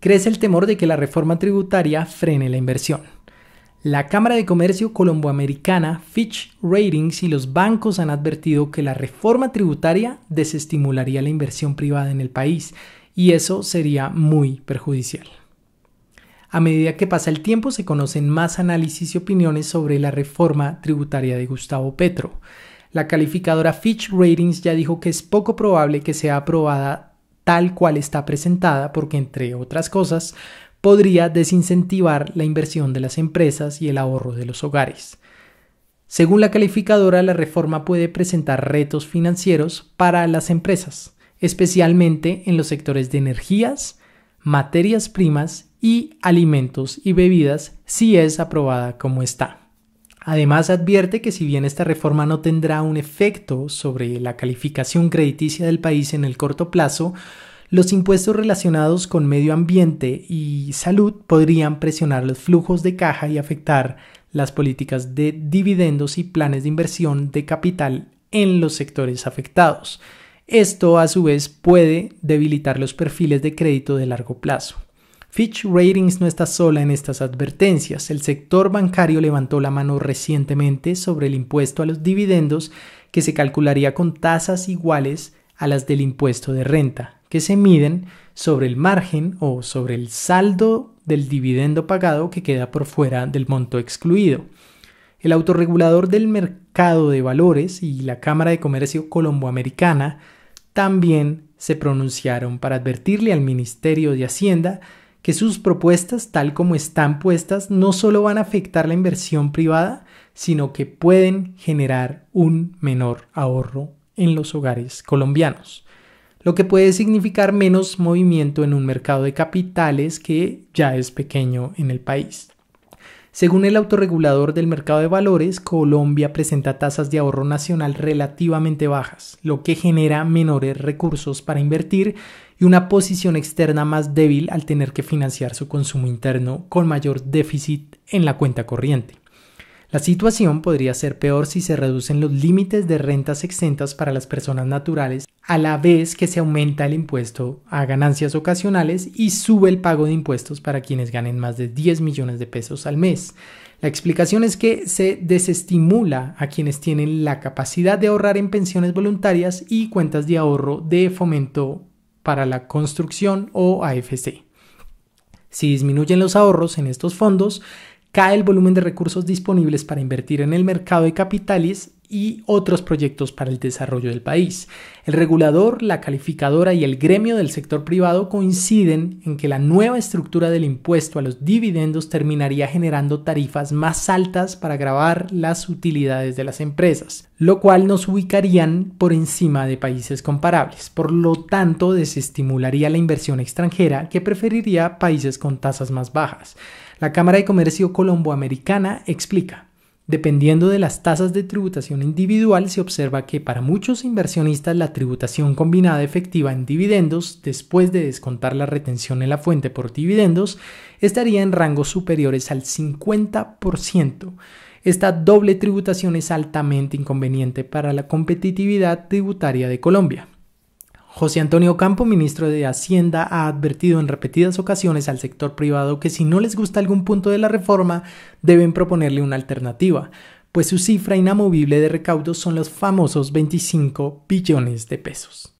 crece el temor de que la reforma tributaria frene la inversión. La Cámara de Comercio Colomboamericana, Fitch Ratings y los bancos han advertido que la reforma tributaria desestimularía la inversión privada en el país y eso sería muy perjudicial. A medida que pasa el tiempo se conocen más análisis y opiniones sobre la reforma tributaria de Gustavo Petro. La calificadora Fitch Ratings ya dijo que es poco probable que sea aprobada tal cual está presentada porque, entre otras cosas, podría desincentivar la inversión de las empresas y el ahorro de los hogares. Según la calificadora, la reforma puede presentar retos financieros para las empresas, especialmente en los sectores de energías, materias primas y alimentos y bebidas si es aprobada como está. Además, advierte que si bien esta reforma no tendrá un efecto sobre la calificación crediticia del país en el corto plazo, los impuestos relacionados con medio ambiente y salud podrían presionar los flujos de caja y afectar las políticas de dividendos y planes de inversión de capital en los sectores afectados. Esto a su vez puede debilitar los perfiles de crédito de largo plazo. Fitch Ratings no está sola en estas advertencias. El sector bancario levantó la mano recientemente sobre el impuesto a los dividendos que se calcularía con tasas iguales a las del impuesto de renta, que se miden sobre el margen o sobre el saldo del dividendo pagado que queda por fuera del monto excluido. El autorregulador del mercado de valores y la Cámara de Comercio colomboamericana también se pronunciaron para advertirle al Ministerio de Hacienda que sus propuestas, tal como están puestas, no solo van a afectar la inversión privada, sino que pueden generar un menor ahorro en los hogares colombianos, lo que puede significar menos movimiento en un mercado de capitales que ya es pequeño en el país. Según el autorregulador del mercado de valores, Colombia presenta tasas de ahorro nacional relativamente bajas, lo que genera menores recursos para invertir y una posición externa más débil al tener que financiar su consumo interno con mayor déficit en la cuenta corriente. La situación podría ser peor si se reducen los límites de rentas exentas para las personas naturales, a la vez que se aumenta el impuesto a ganancias ocasionales y sube el pago de impuestos para quienes ganen más de 10 millones de pesos al mes. La explicación es que se desestimula a quienes tienen la capacidad de ahorrar en pensiones voluntarias y cuentas de ahorro de fomento para la construcción o AFC. Si disminuyen los ahorros en estos fondos, cae el volumen de recursos disponibles para invertir en el mercado de capitales y otros proyectos para el desarrollo del país. El regulador, la calificadora y el gremio del sector privado coinciden en que la nueva estructura del impuesto a los dividendos terminaría generando tarifas más altas para grabar las utilidades de las empresas, lo cual nos ubicarían por encima de países comparables. Por lo tanto, desestimularía la inversión extranjera que preferiría países con tasas más bajas. La Cámara de Comercio Colombo-Americana explica. Dependiendo de las tasas de tributación individual, se observa que para muchos inversionistas la tributación combinada efectiva en dividendos, después de descontar la retención en la fuente por dividendos, estaría en rangos superiores al 50%. Esta doble tributación es altamente inconveniente para la competitividad tributaria de Colombia. José Antonio Campo, ministro de Hacienda, ha advertido en repetidas ocasiones al sector privado que si no les gusta algún punto de la reforma, deben proponerle una alternativa, pues su cifra inamovible de recaudos son los famosos 25 billones de pesos.